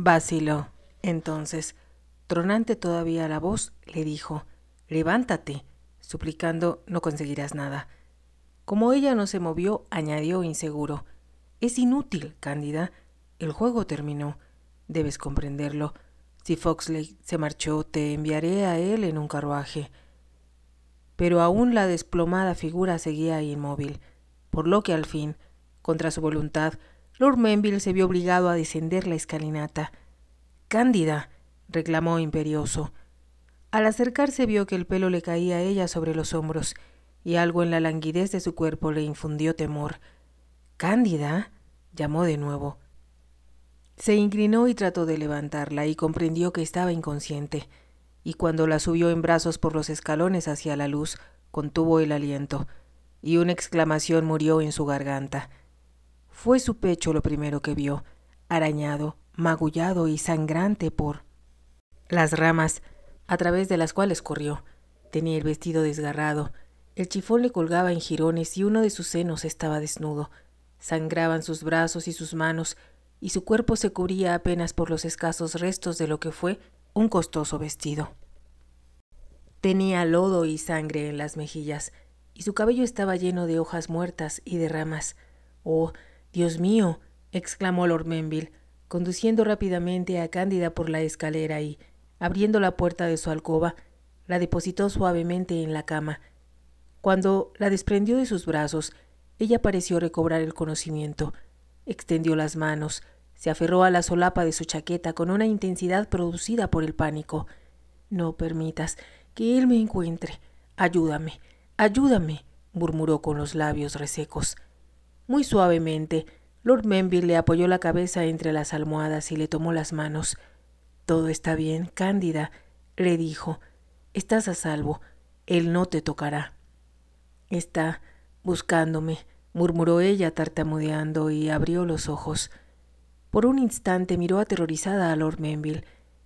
Vaciló. Entonces, tronante todavía la voz, le dijo, Levántate. Suplicando, no conseguirás nada. Como ella no se movió, añadió inseguro, Es inútil, Cándida. El juego terminó. Debes comprenderlo. Si Foxley se marchó, te enviaré a él en un carruaje. Pero aún la desplomada figura seguía inmóvil, por lo que al fin, contra su voluntad, Lord Menville se vio obligado a descender la escalinata. Cándida, reclamó imperioso. Al acercarse vio que el pelo le caía a ella sobre los hombros, y algo en la languidez de su cuerpo le infundió temor. Cándida, llamó de nuevo. Se inclinó y trató de levantarla, y comprendió que estaba inconsciente, y cuando la subió en brazos por los escalones hacia la luz, contuvo el aliento, y una exclamación murió en su garganta. Fue su pecho lo primero que vio, arañado, magullado y sangrante por las ramas a través de las cuales corrió. Tenía el vestido desgarrado, el chifón le colgaba en jirones y uno de sus senos estaba desnudo. Sangraban sus brazos y sus manos, y su cuerpo se cubría apenas por los escasos restos de lo que fue un costoso vestido. Tenía lodo y sangre en las mejillas, y su cabello estaba lleno de hojas muertas y de ramas. Oh, Dios mío, exclamó Lord Menville, conduciendo rápidamente a Cándida por la escalera y, abriendo la puerta de su alcoba, la depositó suavemente en la cama. Cuando la desprendió de sus brazos, ella pareció recobrar el conocimiento. Extendió las manos, se aferró a la solapa de su chaqueta con una intensidad producida por el pánico. No permitas que él me encuentre. Ayúdame, ayúdame, murmuró con los labios resecos muy suavemente. Lord Menville le apoyó la cabeza entre las almohadas y le tomó las manos. Todo está bien, Cándida, le dijo. Estás a salvo. Él no te tocará. Está buscándome, murmuró ella tartamudeando y abrió los ojos. Por un instante miró aterrorizada a Lord Menville.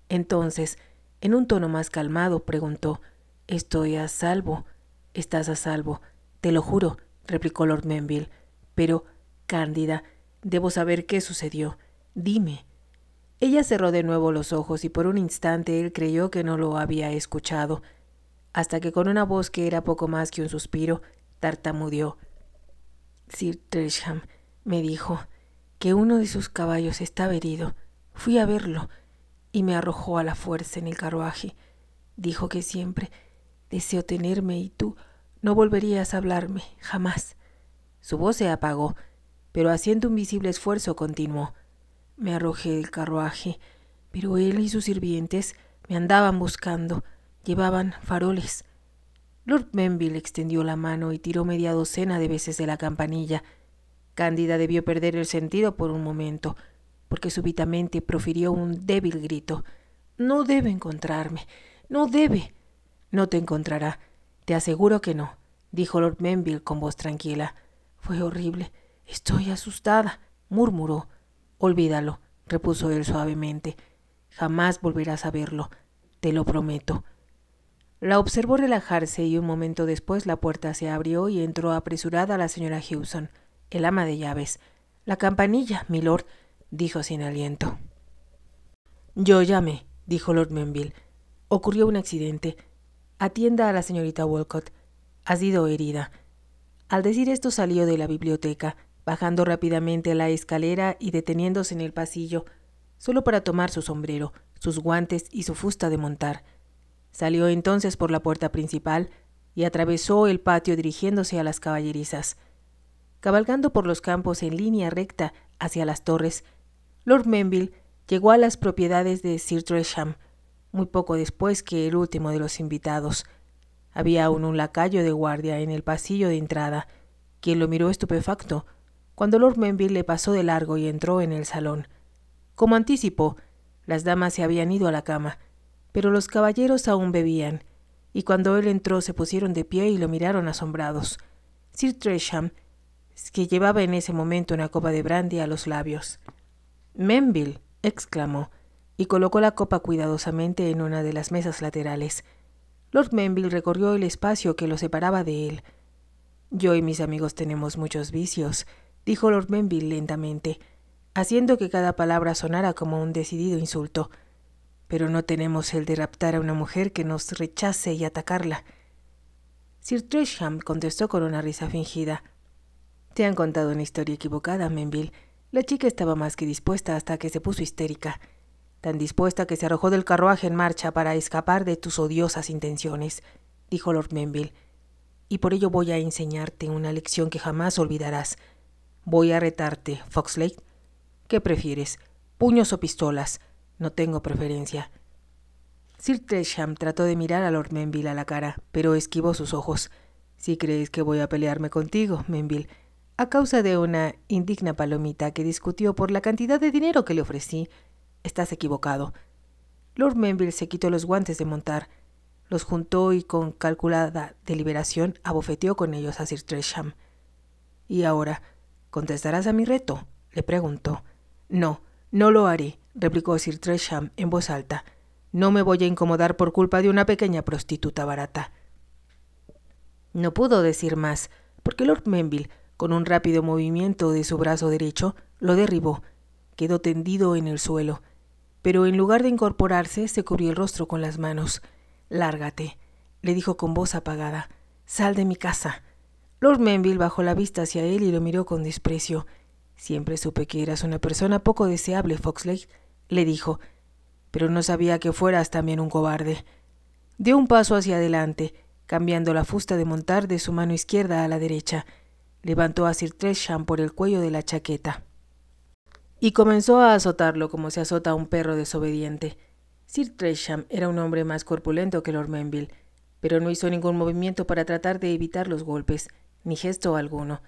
Entonces, en un tono más calmado, preguntó Estoy a salvo. Estás a salvo. Te lo juro, replicó Lord Menville. Pero, Cándida, debo saber qué sucedió. Dime. Ella cerró de nuevo los ojos y por un instante él creyó que no lo había escuchado, hasta que con una voz que era poco más que un suspiro, tartamudeó. Sir Tresham me dijo que uno de sus caballos estaba herido. Fui a verlo y me arrojó a la fuerza en el carruaje. Dijo que siempre deseo tenerme y tú no volverías a hablarme, jamás. Su voz se apagó, pero haciendo un visible esfuerzo continuó. Me arrojé del carruaje, pero él y sus sirvientes me andaban buscando. Llevaban faroles. Lord Menville extendió la mano y tiró media docena de veces de la campanilla. Cándida debió perder el sentido por un momento, porque súbitamente profirió un débil grito. No debe encontrarme. No debe. No te encontrará. Te aseguro que no, dijo Lord Menville con voz tranquila. Fue horrible. Estoy asustada, murmuró. Olvídalo, repuso él suavemente. Jamás volverás a verlo. Te lo prometo. La observó relajarse y un momento después la puerta se abrió y entró apresurada la señora Hewson, el ama de llaves. La campanilla, milord, dijo sin aliento. Yo llamé, dijo Lord Menville. Ocurrió un accidente. Atienda a la señorita Walcott. Ha sido herida. Al decir esto salió de la biblioteca, bajando rápidamente la escalera y deteniéndose en el pasillo, solo para tomar su sombrero, sus guantes y su fusta de montar. Salió entonces por la puerta principal y atravesó el patio dirigiéndose a las caballerizas. Cabalgando por los campos en línea recta hacia las torres, Lord Menville llegó a las propiedades de Sir Tresham, muy poco después que el último de los invitados. Había aún un lacayo de guardia en el pasillo de entrada, quien lo miró estupefacto, cuando Lord Menville le pasó de largo y entró en el salón. Como anticipó, las damas se habían ido a la cama, pero los caballeros aún bebían, y cuando él entró se pusieron de pie y lo miraron asombrados. Sir Tresham, que llevaba en ese momento una copa de brandy a los labios. Menville, exclamó, y colocó la copa cuidadosamente en una de las mesas laterales. Lord Menville recorrió el espacio que lo separaba de él. Yo y mis amigos tenemos muchos vicios, dijo Lord Menville lentamente, haciendo que cada palabra sonara como un decidido insulto. Pero no tenemos el de raptar a una mujer que nos rechace y atacarla. Sir Tresham contestó con una risa fingida. Te han contado una historia equivocada, Menville. La chica estaba más que dispuesta hasta que se puso histérica tan dispuesta que se arrojó del carruaje en marcha para escapar de tus odiosas intenciones, dijo Lord Menville, y por ello voy a enseñarte una lección que jamás olvidarás. Voy a retarte, Foxlake. ¿Qué prefieres, puños o pistolas? No tengo preferencia. Sir Tresham trató de mirar a Lord Menville a la cara, pero esquivó sus ojos. Si crees que voy a pelearme contigo, Menville, a causa de una indigna palomita que discutió por la cantidad de dinero que le ofrecí Estás equivocado. Lord Menville se quitó los guantes de montar, los juntó y con calculada deliberación abofeteó con ellos a Sir Tresham. ¿Y ahora? ¿Contestarás a mi reto? le preguntó. No, no lo haré, replicó Sir Tresham en voz alta. No me voy a incomodar por culpa de una pequeña prostituta barata. No pudo decir más, porque Lord Menville, con un rápido movimiento de su brazo derecho, lo derribó. Quedó tendido en el suelo pero en lugar de incorporarse, se cubrió el rostro con las manos. Lárgate, le dijo con voz apagada. Sal de mi casa. Lord Menville bajó la vista hacia él y lo miró con desprecio. Siempre supe que eras una persona poco deseable, Foxley, le dijo, pero no sabía que fueras también un cobarde. Dio un paso hacia adelante, cambiando la fusta de montar de su mano izquierda a la derecha. Levantó a Sir Tresham por el cuello de la chaqueta y comenzó a azotarlo como se azota a un perro desobediente. Sir Tresham era un hombre más corpulento que Lord Menville, pero no hizo ningún movimiento para tratar de evitar los golpes, ni gesto alguno,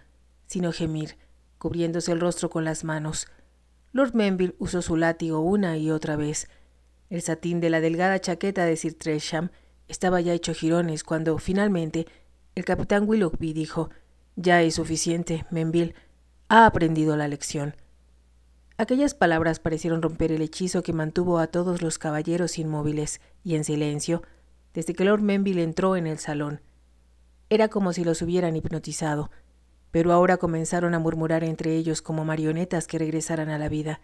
sino gemir, cubriéndose el rostro con las manos. Lord Menville usó su látigo una y otra vez. El satín de la delgada chaqueta de Sir Tresham estaba ya hecho jirones cuando, finalmente, el capitán Willoughby dijo: Ya es suficiente, Menville. Ha aprendido la lección. Aquellas palabras parecieron romper el hechizo que mantuvo a todos los caballeros inmóviles y en silencio desde que Lord Menville entró en el salón. Era como si los hubieran hipnotizado, pero ahora comenzaron a murmurar entre ellos como marionetas que regresaran a la vida.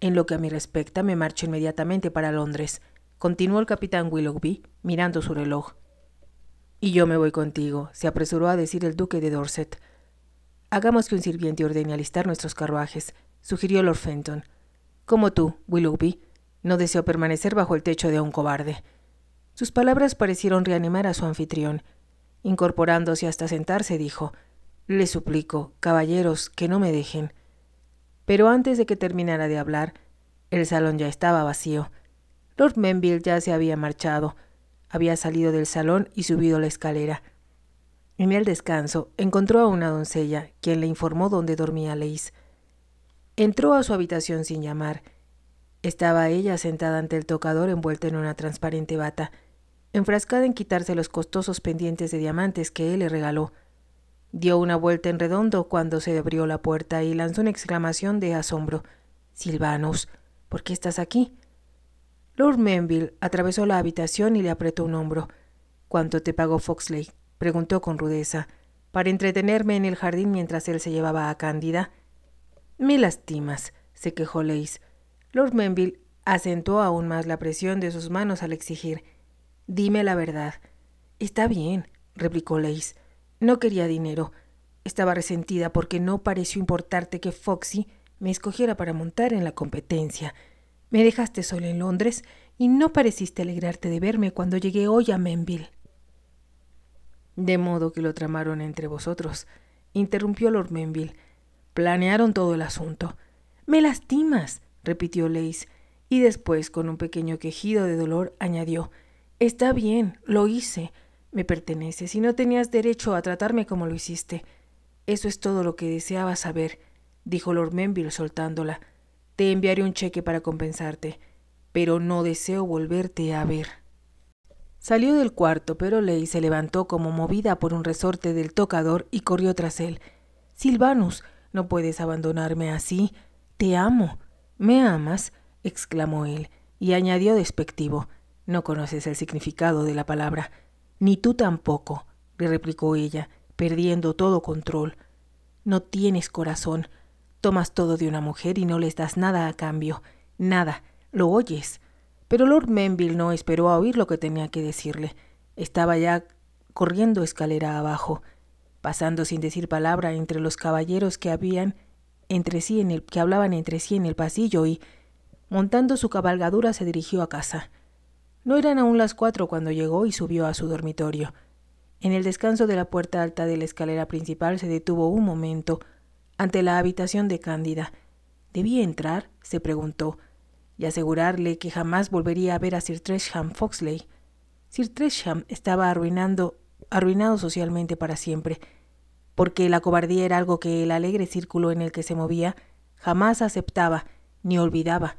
En lo que a mí respecta, me marcho inmediatamente para Londres, continuó el capitán Willoughby, mirando su reloj. Y yo me voy contigo, se apresuró a decir el duque de Dorset. Hagamos que un sirviente ordene alistar nuestros carruajes, sugirió Lord Fenton. Como tú, Willoughby, no deseo permanecer bajo el techo de un cobarde. Sus palabras parecieron reanimar a su anfitrión. Incorporándose hasta sentarse, dijo Le suplico, caballeros, que no me dejen. Pero antes de que terminara de hablar, el salón ya estaba vacío. Lord Menville ya se había marchado. Había salido del salón y subido la escalera. En el descanso encontró a una doncella, quien le informó dónde dormía Leis. Entró a su habitación sin llamar. Estaba ella sentada ante el tocador envuelta en una transparente bata, enfrascada en quitarse los costosos pendientes de diamantes que él le regaló. Dio una vuelta en redondo cuando se abrió la puerta y lanzó una exclamación de asombro. Silvanus, ¿por qué estás aquí? Lord Menville atravesó la habitación y le apretó un hombro. ¿Cuánto te pagó Foxley? preguntó con rudeza. Para entretenerme en el jardín mientras él se llevaba a Cándida. Me lastimas, se quejó Leis. Lord Menville acentuó aún más la presión de sus manos al exigir. Dime la verdad. Está bien, replicó Leis. No quería dinero. Estaba resentida porque no pareció importarte que Foxy me escogiera para montar en la competencia. Me dejaste sola en Londres y no pareciste alegrarte de verme cuando llegué hoy a Menville. De modo que lo tramaron entre vosotros, interrumpió Lord Menville planearon todo el asunto. Me lastimas, repitió Lace, y después, con un pequeño quejido de dolor, añadió Está bien, lo hice. Me pertenece, si no tenías derecho a tratarme como lo hiciste. Eso es todo lo que deseaba saber, dijo Lord Menville soltándola. Te enviaré un cheque para compensarte, pero no deseo volverte a ver. Salió del cuarto, pero Ley se levantó como movida por un resorte del tocador y corrió tras él. Silvanus, no puedes abandonarme así. Te amo. ¿Me amas? exclamó él, y añadió despectivo. No conoces el significado de la palabra. Ni tú tampoco, le replicó ella, perdiendo todo control. No tienes corazón. Tomas todo de una mujer y no les das nada a cambio. Nada. Lo oyes. Pero Lord Menville no esperó a oír lo que tenía que decirle. Estaba ya corriendo escalera abajo pasando sin decir palabra entre los caballeros que habían entre sí en el que hablaban entre sí en el pasillo y montando su cabalgadura se dirigió a casa. No eran aún las cuatro cuando llegó y subió a su dormitorio. En el descanso de la puerta alta de la escalera principal se detuvo un momento ante la habitación de Cándida. ¿Debía entrar? se preguntó, y asegurarle que jamás volvería a ver a Sir Tresham Foxley. Sir Tresham estaba arruinando arruinado socialmente para siempre, porque la cobardía era algo que el alegre círculo en el que se movía jamás aceptaba ni olvidaba.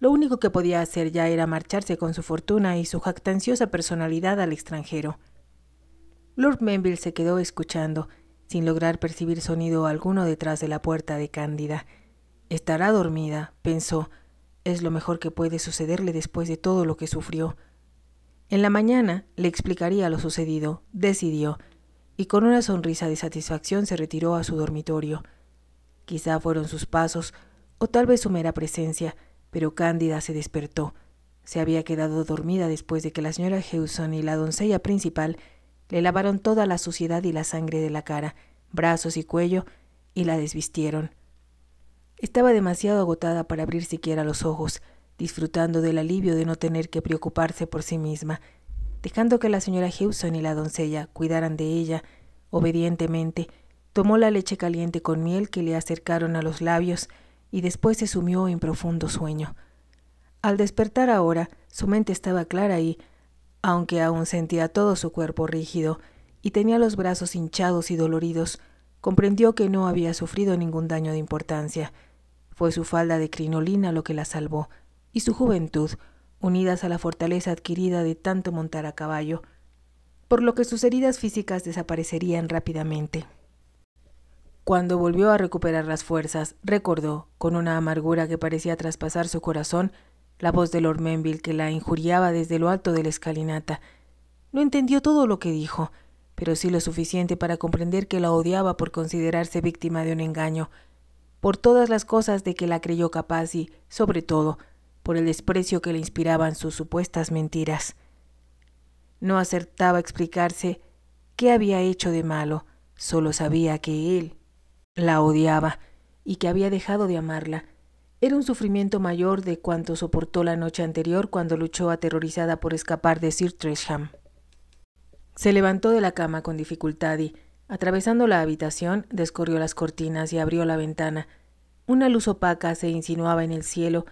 Lo único que podía hacer ya era marcharse con su fortuna y su jactanciosa personalidad al extranjero. Lord Menville se quedó escuchando, sin lograr percibir sonido alguno detrás de la puerta de Cándida. Estará dormida, pensó. Es lo mejor que puede sucederle después de todo lo que sufrió. En la mañana le explicaría lo sucedido, decidió, y con una sonrisa de satisfacción se retiró a su dormitorio. Quizá fueron sus pasos, o tal vez su mera presencia, pero Cándida se despertó. Se había quedado dormida después de que la señora Hewson y la doncella principal le lavaron toda la suciedad y la sangre de la cara, brazos y cuello, y la desvistieron. Estaba demasiado agotada para abrir siquiera los ojos disfrutando del alivio de no tener que preocuparse por sí misma, dejando que la señora Hewson y la doncella cuidaran de ella, obedientemente, tomó la leche caliente con miel que le acercaron a los labios y después se sumió en profundo sueño. Al despertar ahora, su mente estaba clara y, aunque aún sentía todo su cuerpo rígido y tenía los brazos hinchados y doloridos, comprendió que no había sufrido ningún daño de importancia. Fue su falda de crinolina lo que la salvó y su juventud, unidas a la fortaleza adquirida de tanto montar a caballo, por lo que sus heridas físicas desaparecerían rápidamente. Cuando volvió a recuperar las fuerzas, recordó, con una amargura que parecía traspasar su corazón, la voz de Lord Menville que la injuriaba desde lo alto de la escalinata. No entendió todo lo que dijo, pero sí lo suficiente para comprender que la odiaba por considerarse víctima de un engaño, por todas las cosas de que la creyó capaz y, sobre todo, por el desprecio que le inspiraban sus supuestas mentiras. No acertaba explicarse qué había hecho de malo, solo sabía que él la odiaba y que había dejado de amarla. Era un sufrimiento mayor de cuanto soportó la noche anterior cuando luchó aterrorizada por escapar de Sir Tresham. Se levantó de la cama con dificultad y, atravesando la habitación, descorrió las cortinas y abrió la ventana. Una luz opaca se insinuaba en el cielo,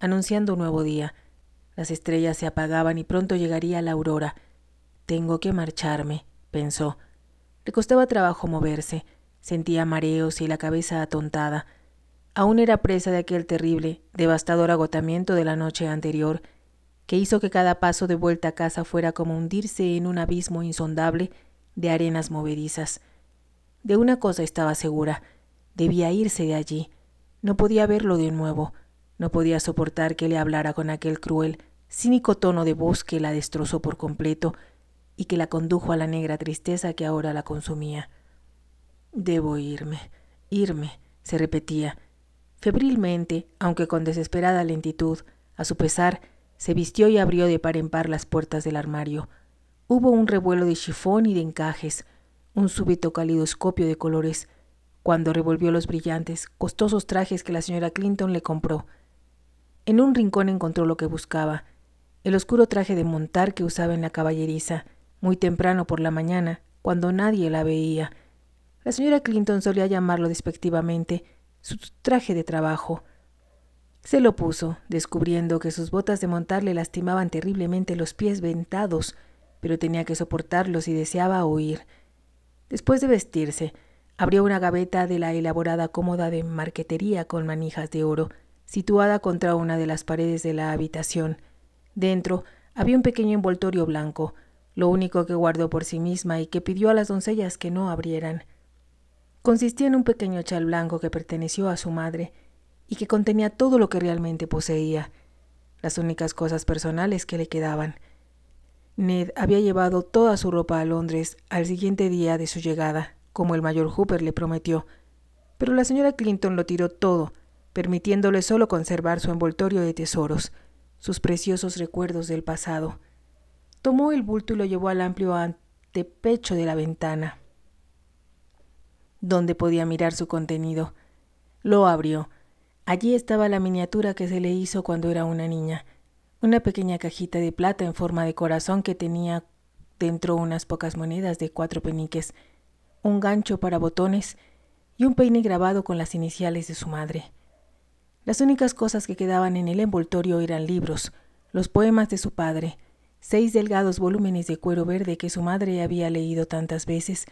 anunciando un nuevo día. Las estrellas se apagaban y pronto llegaría la aurora. Tengo que marcharme, pensó. Le costaba trabajo moverse, sentía mareos y la cabeza atontada. Aún era presa de aquel terrible, devastador agotamiento de la noche anterior, que hizo que cada paso de vuelta a casa fuera como hundirse en un abismo insondable de arenas movedizas. De una cosa estaba segura, debía irse de allí, no podía verlo de nuevo, no podía soportar que le hablara con aquel cruel, cínico tono de voz que la destrozó por completo y que la condujo a la negra tristeza que ahora la consumía. Debo irme, irme, se repetía. Febrilmente, aunque con desesperada lentitud, a su pesar, se vistió y abrió de par en par las puertas del armario. Hubo un revuelo de chifón y de encajes, un súbito calidoscopio de colores, cuando revolvió los brillantes, costosos trajes que la señora Clinton le compró. En un rincón encontró lo que buscaba, el oscuro traje de montar que usaba en la caballeriza, muy temprano por la mañana, cuando nadie la veía. La señora Clinton solía llamarlo despectivamente su traje de trabajo. Se lo puso, descubriendo que sus botas de montar le lastimaban terriblemente los pies ventados, pero tenía que soportarlos y deseaba huir. Después de vestirse, abrió una gaveta de la elaborada cómoda de marquetería con manijas de oro, situada contra una de las paredes de la habitación. Dentro había un pequeño envoltorio blanco, lo único que guardó por sí misma y que pidió a las doncellas que no abrieran. Consistía en un pequeño chal blanco que perteneció a su madre y que contenía todo lo que realmente poseía, las únicas cosas personales que le quedaban. Ned había llevado toda su ropa a Londres al siguiente día de su llegada, como el mayor Hooper le prometió, pero la señora Clinton lo tiró todo, permitiéndole solo conservar su envoltorio de tesoros, sus preciosos recuerdos del pasado. Tomó el bulto y lo llevó al amplio antepecho de la ventana, donde podía mirar su contenido. Lo abrió. Allí estaba la miniatura que se le hizo cuando era una niña, una pequeña cajita de plata en forma de corazón que tenía dentro unas pocas monedas de cuatro peniques, un gancho para botones y un peine grabado con las iniciales de su madre. Las únicas cosas que quedaban en el envoltorio eran libros, los poemas de su padre, seis delgados volúmenes de cuero verde que su madre había leído tantas veces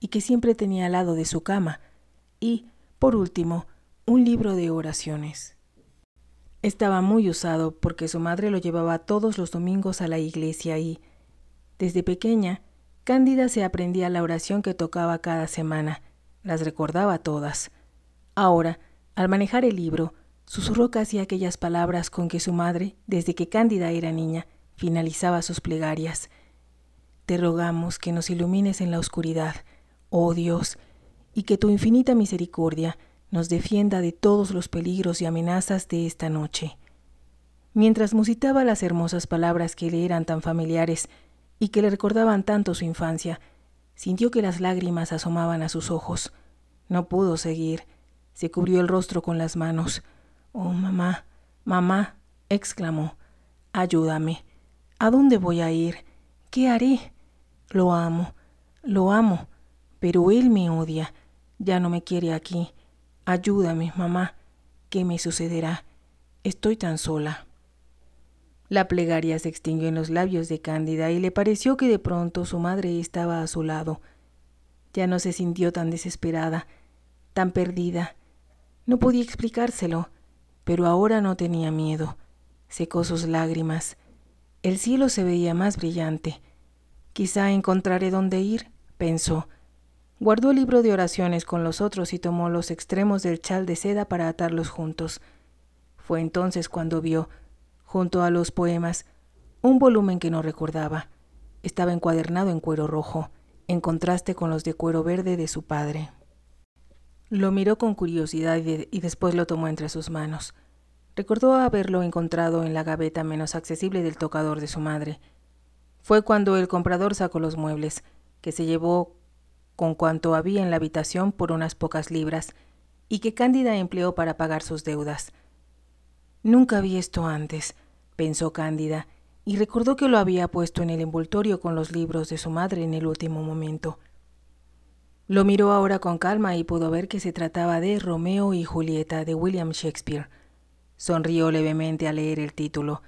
y que siempre tenía al lado de su cama, y, por último, un libro de oraciones. Estaba muy usado porque su madre lo llevaba todos los domingos a la iglesia y, desde pequeña, Cándida se aprendía la oración que tocaba cada semana, las recordaba todas. Ahora, al manejar el libro, Susurró casi aquellas palabras con que su madre, desde que Cándida era niña, finalizaba sus plegarias. Te rogamos que nos ilumines en la oscuridad, oh Dios, y que tu infinita misericordia nos defienda de todos los peligros y amenazas de esta noche. Mientras musitaba las hermosas palabras que le eran tan familiares y que le recordaban tanto su infancia, sintió que las lágrimas asomaban a sus ojos. No pudo seguir. Se cubrió el rostro con las manos. Oh, mamá, mamá, exclamó, ayúdame. ¿A dónde voy a ir? ¿Qué haré? Lo amo, lo amo, pero él me odia. Ya no me quiere aquí. Ayúdame, mamá. ¿Qué me sucederá? Estoy tan sola. La plegaria se extinguió en los labios de Cándida y le pareció que de pronto su madre estaba a su lado. Ya no se sintió tan desesperada, tan perdida. No podía explicárselo pero ahora no tenía miedo. Secó sus lágrimas. El cielo se veía más brillante. Quizá encontraré dónde ir, pensó. Guardó el libro de oraciones con los otros y tomó los extremos del chal de seda para atarlos juntos. Fue entonces cuando vio, junto a los poemas, un volumen que no recordaba. Estaba encuadernado en cuero rojo, en contraste con los de cuero verde de su padre. Lo miró con curiosidad y, después lo tomó entre sus manos. Recordó haberlo encontrado en la gaveta menos accesible del tocador de su madre. Fue cuando el comprador sacó los muebles, que se llevó con cuanto había en la habitación por unas pocas libras, y que Cándida empleó para pagar sus deudas. Nunca vi esto antes, pensó Cándida, y recordó que lo había puesto en el envoltorio con los libros de su madre en el último momento. Lo miró ahora con calma y pudo ver que se trataba de Romeo y Julieta de William Shakespeare. Sonrió levemente al leer el título.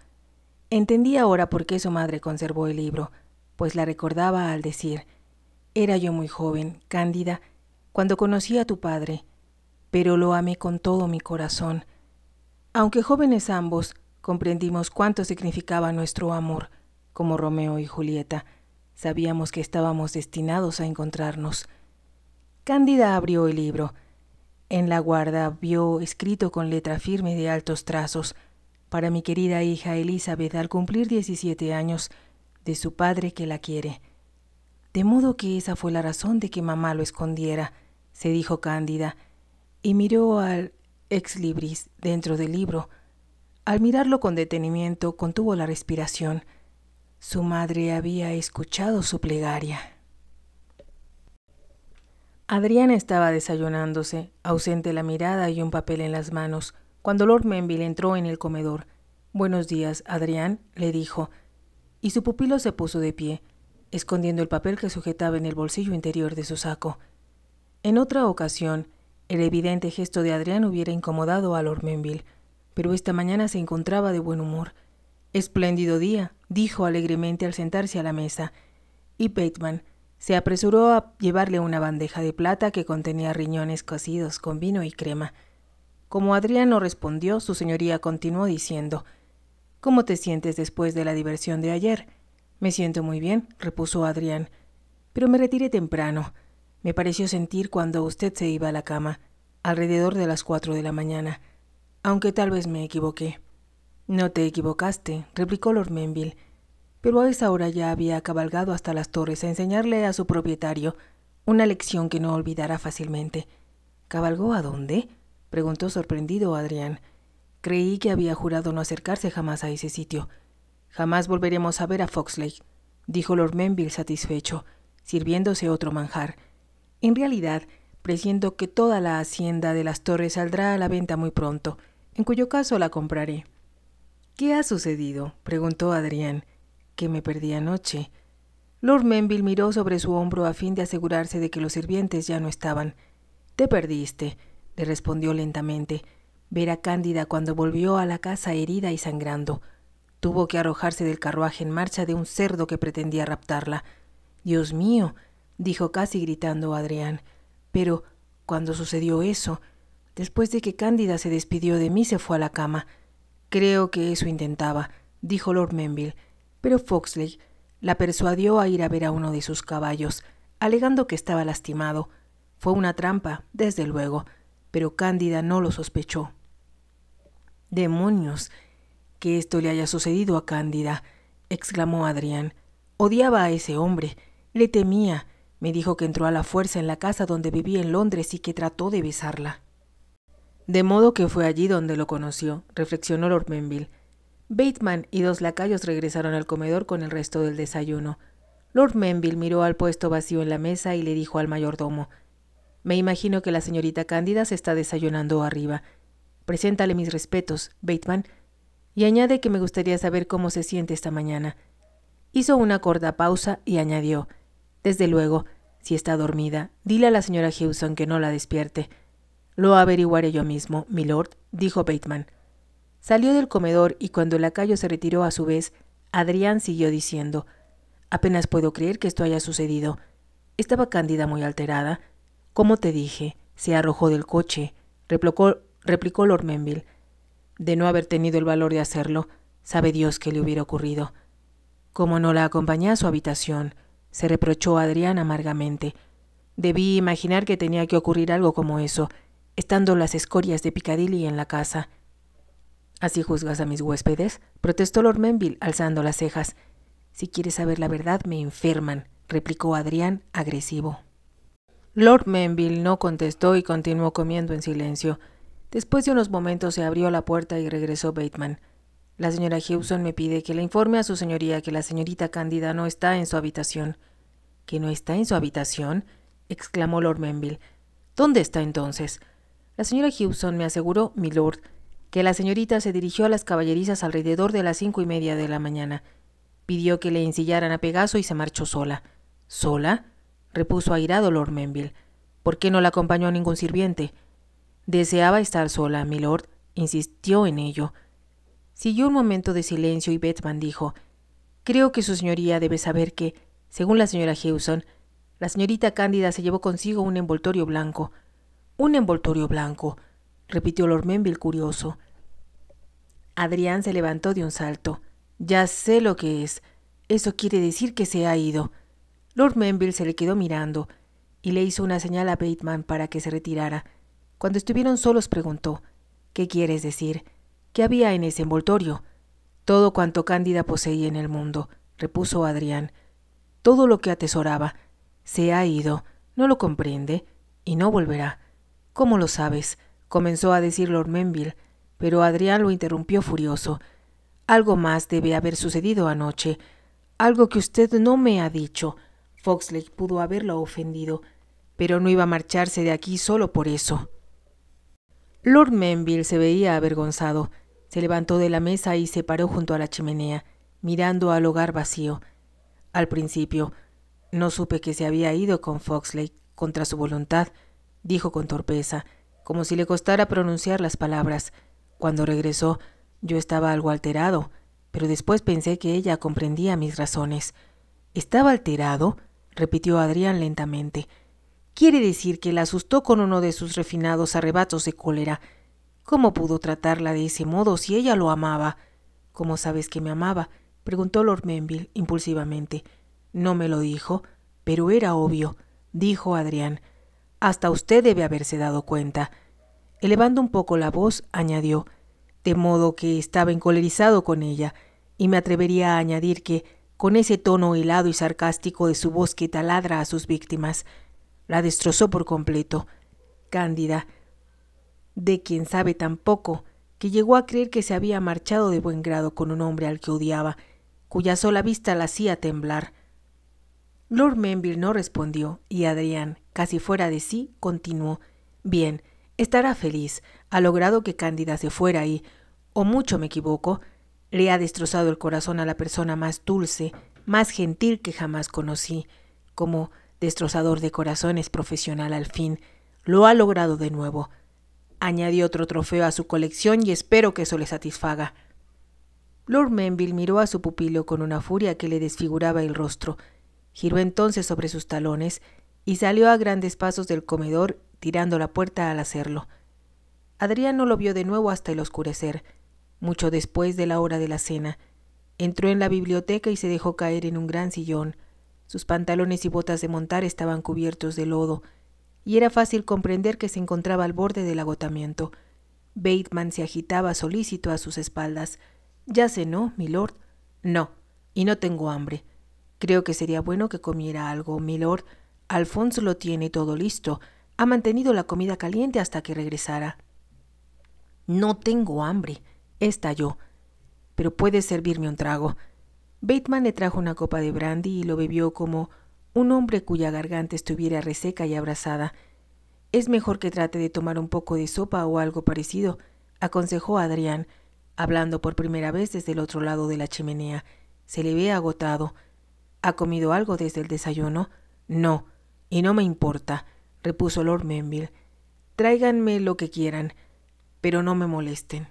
Entendí ahora por qué su madre conservó el libro, pues la recordaba al decir, Era yo muy joven, cándida, cuando conocí a tu padre, pero lo amé con todo mi corazón. Aunque jóvenes ambos, comprendimos cuánto significaba nuestro amor, como Romeo y Julieta. Sabíamos que estábamos destinados a encontrarnos. Cándida abrió el libro. En la guarda vio escrito con letra firme de altos trazos, para mi querida hija Elizabeth al cumplir 17 años, de su padre que la quiere. De modo que esa fue la razón de que mamá lo escondiera, se dijo Cándida, y miró al ex libris dentro del libro. Al mirarlo con detenimiento contuvo la respiración. Su madre había escuchado su plegaria. Adrián estaba desayunándose, ausente la mirada y un papel en las manos, cuando Lord Menville entró en el comedor. Buenos días, Adrián, le dijo, y su pupilo se puso de pie, escondiendo el papel que sujetaba en el bolsillo interior de su saco. En otra ocasión, el evidente gesto de Adrián hubiera incomodado a Lord Menville, pero esta mañana se encontraba de buen humor. Espléndido día, dijo alegremente al sentarse a la mesa, y Bateman se apresuró a llevarle una bandeja de plata que contenía riñones cocidos con vino y crema. Como Adrián no respondió, su señoría continuó diciendo ¿Cómo te sientes después de la diversión de ayer? Me siento muy bien, repuso Adrián, pero me retiré temprano. Me pareció sentir cuando usted se iba a la cama, alrededor de las cuatro de la mañana, aunque tal vez me equivoqué. No te equivocaste, replicó Lord Menville pero a esa hora ya había cabalgado hasta las torres a enseñarle a su propietario una lección que no olvidará fácilmente. ¿Cabalgó a dónde? preguntó sorprendido Adrián. Creí que había jurado no acercarse jamás a ese sitio. Jamás volveremos a ver a Foxley, dijo Lord Menville satisfecho, sirviéndose otro manjar. En realidad, presiento que toda la hacienda de las torres saldrá a la venta muy pronto, en cuyo caso la compraré. ¿Qué ha sucedido? preguntó Adrián que me perdí anoche. Lord Menville miró sobre su hombro a fin de asegurarse de que los sirvientes ya no estaban. Te perdiste, le respondió lentamente. —Ver a Cándida cuando volvió a la casa herida y sangrando. Tuvo que arrojarse del carruaje en marcha de un cerdo que pretendía raptarla. Dios mío, dijo casi gritando Adrián. Pero, cuando sucedió eso, después de que Cándida se despidió de mí, se fue a la cama. Creo que eso intentaba, dijo Lord Menville pero Foxley la persuadió a ir a ver a uno de sus caballos, alegando que estaba lastimado. Fue una trampa, desde luego, pero Cándida no lo sospechó. Demonios. Que esto le haya sucedido a Cándida, exclamó Adrián. Odiaba a ese hombre, le temía, me dijo que entró a la fuerza en la casa donde vivía en Londres y que trató de besarla. De modo que fue allí donde lo conoció, reflexionó Lord Bateman y dos lacayos regresaron al comedor con el resto del desayuno. Lord Menville miró al puesto vacío en la mesa y le dijo al mayordomo Me imagino que la señorita Cándida se está desayunando arriba. Preséntale mis respetos, Bateman, y añade que me gustaría saber cómo se siente esta mañana. Hizo una corta pausa y añadió Desde luego, si está dormida, dile a la señora Hewson que no la despierte. Lo averiguaré yo mismo, milord, dijo Bateman. Salió del comedor y cuando el lacayo se retiró a su vez, Adrián siguió diciendo Apenas puedo creer que esto haya sucedido. Estaba Cándida muy alterada. Como te dije, se arrojó del coche, replicó, replicó Lord Menville. De no haber tenido el valor de hacerlo, sabe Dios qué le hubiera ocurrido. Como no la acompañé a su habitación, se reprochó Adrián amargamente. Debí imaginar que tenía que ocurrir algo como eso, estando las escorias de Piccadilly en la casa. ¿Así juzgas a mis huéspedes? protestó Lord Menville, alzando las cejas. Si quieres saber la verdad, me enferman, replicó Adrián, agresivo. Lord Menville no contestó y continuó comiendo en silencio. Después de unos momentos se abrió la puerta y regresó Bateman. La señora Hewson me pide que le informe a su señoría que la señorita Cándida no está en su habitación. ¿Que no está en su habitación? exclamó Lord Menville. ¿Dónde está entonces? La señora Hewson me aseguró, mi lord, que la señorita se dirigió a las caballerizas alrededor de las cinco y media de la mañana. Pidió que le ensillaran a Pegaso y se marchó sola. ¿Sola? repuso airado Lord Menville. ¿Por qué no la acompañó a ningún sirviente? Deseaba estar sola, milord. Insistió en ello. Siguió un momento de silencio y Batman dijo: Creo que su señoría debe saber que, según la señora Hewson, la señorita Cándida se llevó consigo un envoltorio blanco. Un envoltorio blanco repitió Lord Menville curioso. Adrián se levantó de un salto. Ya sé lo que es. Eso quiere decir que se ha ido. Lord Menville se le quedó mirando y le hizo una señal a Bateman para que se retirara. Cuando estuvieron solos preguntó ¿Qué quieres decir? ¿Qué había en ese envoltorio? Todo cuanto Cándida poseía en el mundo, repuso Adrián. Todo lo que atesoraba. Se ha ido. No lo comprende. Y no volverá. ¿Cómo lo sabes? comenzó a decir Lord Menville, pero Adrián lo interrumpió furioso. Algo más debe haber sucedido anoche. Algo que usted no me ha dicho. Foxley pudo haberlo ofendido, pero no iba a marcharse de aquí solo por eso. Lord Menville se veía avergonzado. Se levantó de la mesa y se paró junto a la chimenea, mirando al hogar vacío. Al principio, no supe que se había ido con Foxley contra su voluntad, dijo con torpeza como si le costara pronunciar las palabras. Cuando regresó, yo estaba algo alterado, pero después pensé que ella comprendía mis razones. ¿Estaba alterado? repitió Adrián lentamente. Quiere decir que la asustó con uno de sus refinados arrebatos de cólera. ¿Cómo pudo tratarla de ese modo si ella lo amaba? ¿Cómo sabes que me amaba? preguntó Lord Menville impulsivamente. No me lo dijo, pero era obvio, dijo Adrián. Hasta usted debe haberse dado cuenta. Elevando un poco la voz, añadió, de modo que estaba encolerizado con ella, y me atrevería a añadir que, con ese tono helado y sarcástico de su voz que taladra a sus víctimas, la destrozó por completo. Cándida, de quien sabe tan poco, que llegó a creer que se había marchado de buen grado con un hombre al que odiaba, cuya sola vista la hacía temblar. Lord Menville no respondió, y Adrián, casi fuera de sí, continuó. Bien, estará feliz. Ha logrado que Cándida se fuera y, o mucho me equivoco, le ha destrozado el corazón a la persona más dulce, más gentil que jamás conocí. Como destrozador de corazones profesional al fin, lo ha logrado de nuevo. Añadió otro trofeo a su colección y espero que eso le satisfaga. Lord Menville miró a su pupilo con una furia que le desfiguraba el rostro. Giró entonces sobre sus talones y salió a grandes pasos del comedor, tirando la puerta al hacerlo. Adriano no lo vio de nuevo hasta el oscurecer, mucho después de la hora de la cena. Entró en la biblioteca y se dejó caer en un gran sillón. Sus pantalones y botas de montar estaban cubiertos de lodo, y era fácil comprender que se encontraba al borde del agotamiento. Bateman se agitaba solícito a sus espaldas. Ya cenó, milord. No, y no tengo hambre. Creo que sería bueno que comiera algo, milord. Alfonso lo tiene todo listo. Ha mantenido la comida caliente hasta que regresara. No tengo hambre, estalló. Pero puede servirme un trago. Bateman le trajo una copa de brandy y lo bebió como un hombre cuya garganta estuviera reseca y abrasada. Es mejor que trate de tomar un poco de sopa o algo parecido, aconsejó Adrián, hablando por primera vez desde el otro lado de la chimenea. Se le ve agotado. ¿Ha comido algo desde el desayuno? No, y no me importa, repuso Lord Menville. Tráiganme lo que quieran, pero no me molesten.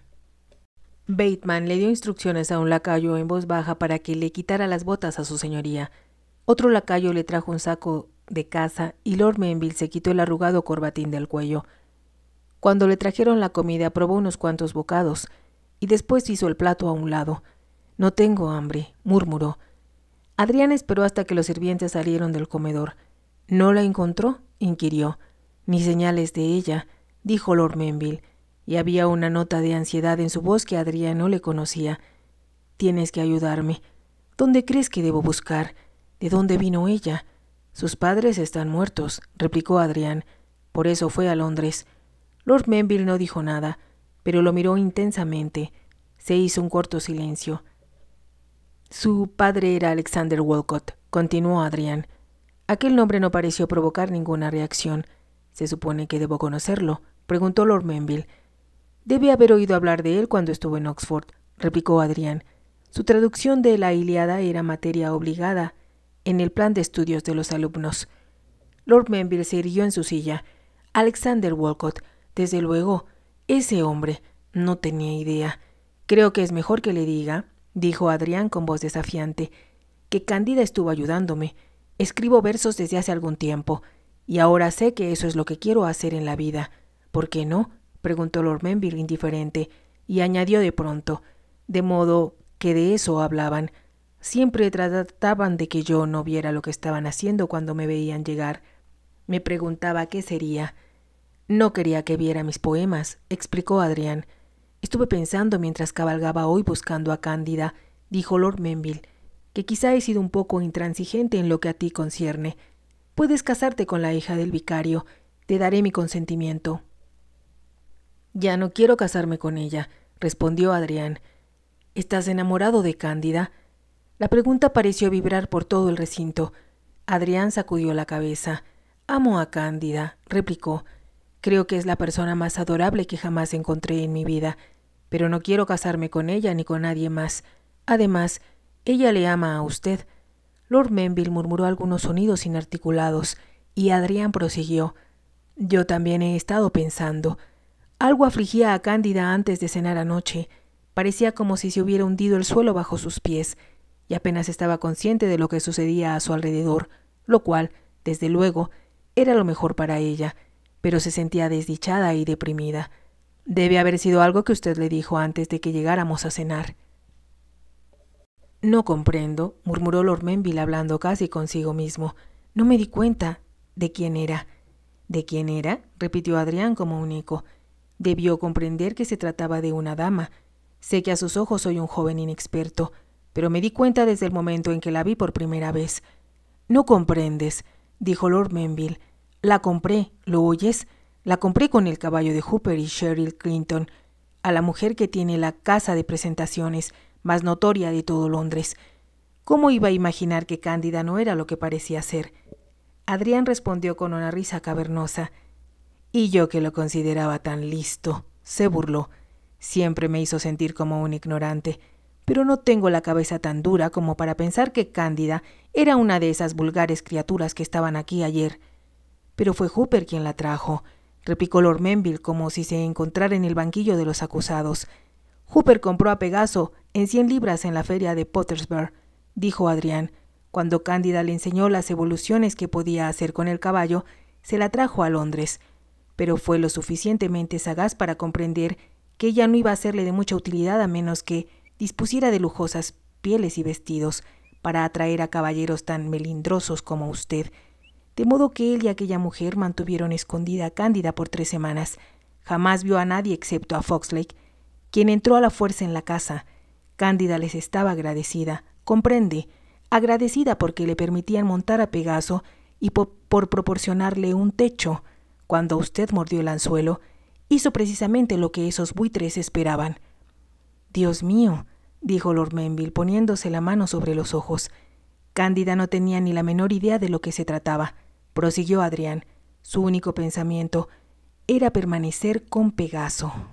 Bateman le dio instrucciones a un lacayo en voz baja para que le quitara las botas a su señoría. Otro lacayo le trajo un saco de caza y Lord Menville se quitó el arrugado corbatín del cuello. Cuando le trajeron la comida probó unos cuantos bocados y después hizo el plato a un lado. No tengo hambre, murmuró. Adrián esperó hasta que los sirvientes salieron del comedor. ¿No la encontró? inquirió. Ni señales de ella, dijo Lord Menville, y había una nota de ansiedad en su voz que Adrián no le conocía. Tienes que ayudarme. ¿Dónde crees que debo buscar? ¿De dónde vino ella? Sus padres están muertos, replicó Adrián. Por eso fue a Londres. Lord Menville no dijo nada, pero lo miró intensamente. Se hizo un corto silencio. Su padre era Alexander Walcott, continuó Adrian. Aquel nombre no pareció provocar ninguna reacción. Se supone que debo conocerlo, preguntó Lord Menville. Debe haber oído hablar de él cuando estuvo en Oxford, replicó Adrián. Su traducción de la Iliada era materia obligada en el plan de estudios de los alumnos. Lord Menville se irguió en su silla. Alexander Walcott, desde luego, ese hombre, no tenía idea. Creo que es mejor que le diga, dijo Adrián con voz desafiante, que Cándida estuvo ayudándome. Escribo versos desde hace algún tiempo, y ahora sé que eso es lo que quiero hacer en la vida. ¿Por qué no? preguntó Lord Menville indiferente, y añadió de pronto, de modo que de eso hablaban. Siempre trataban de que yo no viera lo que estaban haciendo cuando me veían llegar. Me preguntaba qué sería. No quería que viera mis poemas, explicó Adrián. Estuve pensando mientras cabalgaba hoy buscando a Cándida, dijo Lord Menville, que quizá he sido un poco intransigente en lo que a ti concierne. Puedes casarte con la hija del vicario. Te daré mi consentimiento. Ya no quiero casarme con ella, respondió Adrián. ¿Estás enamorado de Cándida? La pregunta pareció vibrar por todo el recinto. Adrián sacudió la cabeza. Amo a Cándida, replicó. Creo que es la persona más adorable que jamás encontré en mi vida pero no quiero casarme con ella ni con nadie más. Además, ella le ama a usted. Lord Menville murmuró algunos sonidos inarticulados, y Adrián prosiguió. Yo también he estado pensando. Algo afligía a Cándida antes de cenar anoche. Parecía como si se hubiera hundido el suelo bajo sus pies, y apenas estaba consciente de lo que sucedía a su alrededor, lo cual, desde luego, era lo mejor para ella, pero se sentía desdichada y deprimida. Debe haber sido algo que usted le dijo antes de que llegáramos a cenar. No comprendo, murmuró Lord Menville hablando casi consigo mismo. No me di cuenta de quién era. ¿De quién era? repitió Adrián como un eco. Debió comprender que se trataba de una dama. Sé que a sus ojos soy un joven inexperto, pero me di cuenta desde el momento en que la vi por primera vez. No comprendes, dijo Lord Menville. La compré, ¿lo oyes? La compré con el caballo de Hooper y Sheryl Clinton, a la mujer que tiene la casa de presentaciones más notoria de todo Londres. ¿Cómo iba a imaginar que Cándida no era lo que parecía ser? Adrián respondió con una risa cavernosa. Y yo que lo consideraba tan listo, se burló. Siempre me hizo sentir como un ignorante, pero no tengo la cabeza tan dura como para pensar que Cándida era una de esas vulgares criaturas que estaban aquí ayer. Pero fue Hooper quien la trajo replicó Lord Menville como si se encontrara en el banquillo de los acusados. Hooper compró a Pegaso en cien libras en la feria de Pottersburg, dijo Adrián. Cuando Cándida le enseñó las evoluciones que podía hacer con el caballo, se la trajo a Londres. Pero fue lo suficientemente sagaz para comprender que ella no iba a serle de mucha utilidad a menos que dispusiera de lujosas pieles y vestidos para atraer a caballeros tan melindrosos como usted, de modo que él y aquella mujer mantuvieron escondida a Cándida por tres semanas. Jamás vio a nadie excepto a Foxlake, quien entró a la fuerza en la casa. Cándida les estaba agradecida, comprende, agradecida porque le permitían montar a Pegaso y por, proporcionarle un techo. Cuando usted mordió el anzuelo, hizo precisamente lo que esos buitres esperaban. Dios mío, dijo Lord Menville, poniéndose la mano sobre los ojos. Cándida no tenía ni la menor idea de lo que se trataba prosiguió Adrián. Su único pensamiento era permanecer con Pegaso,